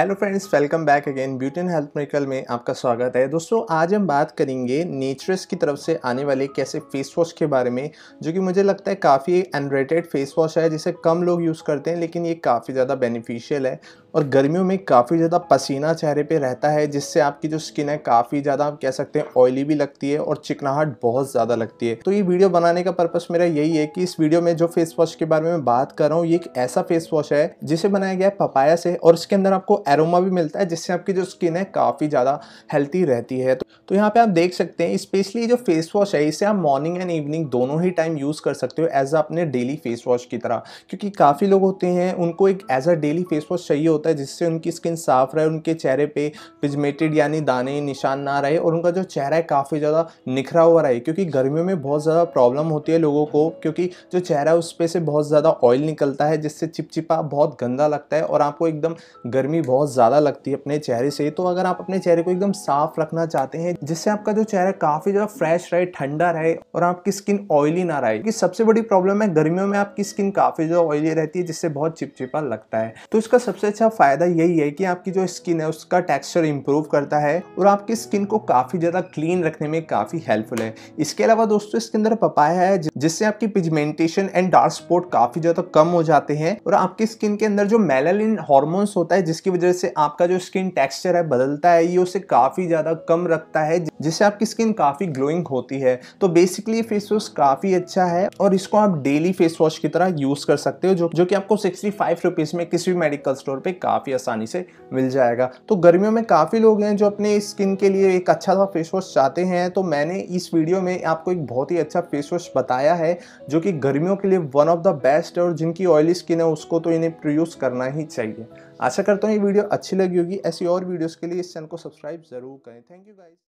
hello friends welcome back again beauty and health medical में आपका स्वागत है दोस्तों आज हम बात करेंगे नेचरस की तरफ से आने वाले कैसे फेस वॉश के बारे में जो कि मुझे लगता है काफ़ी अनरेटेड फेस वॉश है जिसे कम लोग यूज़ करते हैं लेकिन ये काफ़ी ज़्यादा बेनिफिशियल है और गर्मियों में काफ़ी ज़्यादा पसीना चेहरे पर रहता है जिससे आपकी जो स्किन है काफ़ी ज़्यादा आप कह सकते हैं ऑयली भी लगती है और चिकनाहट बहुत ज़्यादा लगती है तो ये वीडियो बनाने का पर्पस मेरा यही है कि इस वीडियो में जो फेस वॉश के बारे में बात कर रहा हूँ ये एक ऐसा फेस वॉश है जिसे बनाया गया है पपाया से और इसके अंदर आपको एरोमा भी मिलता है जिससे आपकी जो स्किन है काफ़ी ज़्यादा हेल्थी रहती है तो, तो यहाँ पे आप देख सकते हैं स्पेशली जो फेस वॉश है इसे आप मॉर्निंग एंड इवनिंग दोनों ही टाइम यूज़ कर सकते हो एज अ अपने डेली फेस वॉश की तरह क्योंकि काफ़ी लोग होते हैं उनको एक as a daily face wash चाहिए होता है जिससे उनकी स्किन साफ रहे उनके चेहरे पर पिजमेटेड यानी दाने निशान ना रहे और उनका जो चेहरा है काफ़ी ज़्यादा निखरा हुआ रहे क्योंकि गर्मियों में बहुत ज़्यादा प्रॉब्लम होती है लोगों को क्योंकि जो चेहरा है उस पर से बहुत ज़्यादा ऑयल निकलता है जिससे चिपचिपा बहुत गंदा लगता है और आपको एकदम गर्मी बहुत ज़्यादा लगती है अपने चेहरे से तो अगर आप अपने चेहरे को एकदम साफ रखना चाहते हैं जिससे आपका जो चेहरा काफ़ी ज़्यादा फ्रेश रहे ठंडा रहे और आपकी स्किन ऑयली ना रहे क्योंकि सबसे बड़ी प्रॉब्लम है गर्मियों में आपकी स्किन काफ़ी ज़्यादा ऑयली रहती है जिससे बहुत चिपचिपा लगता है तो इसका सबसे अच्छा फ़ायदा यही है कि आपकी जो स्किन है उसका टेक्स्चर इंप्रूव करता है और आपकी स्किन को काफ़ी ज़्यादा क्लीन रखने में काफ़ी हेल्पफुल है इसके अलावा दोस्तों इसके अंदर पपाया है जिससे आपकी पिजमेंटेशन एंड डार्क स्पॉट काफ़ी ज़्यादा कम हो जाते हैं और आपकी स्किन के अंदर जो मेलालिन हॉर्मोन्स होता है जिसकी वजह से आपका जो स्किन टेक्सचर है बदलता है ये उसे काफ़ी ज़्यादा कम रखता है जिससे आपकी स्किन काफ़ी ग्लोइंग होती है तो बेसिकली फेस वॉश काफ़ी अच्छा है और इसको आप डेली फेस वॉश की तरह यूज़ कर सकते हो जो जो कि आपको सिक्सटी फाइव रुपीज़ में किसी भी मेडिकल स्टोर पर काफ़ी आसानी से मिल जाएगा तो गर्मियों में काफ़ी लोग हैं जो अपने स्किन के लिए एक अच्छा सा फेस वॉश चाहते हैं तो मैंने इस वीडियो में आपको एक बहुत ही अच्छा फेस वॉश बताया है जो कि गर्मियों के लिए वन ऑफ द बेस्ट है और जिनकी ऑयली स्किन है उसको तो इन्हें यूज़ करना ही चाहिए आशा करता हूँ ये वीडियो अच्छी लगी होगी ऐसी और वीडियोस के लिए इस चैनल को सब्सक्राइब ज़रूर करें थैंक यू गाइज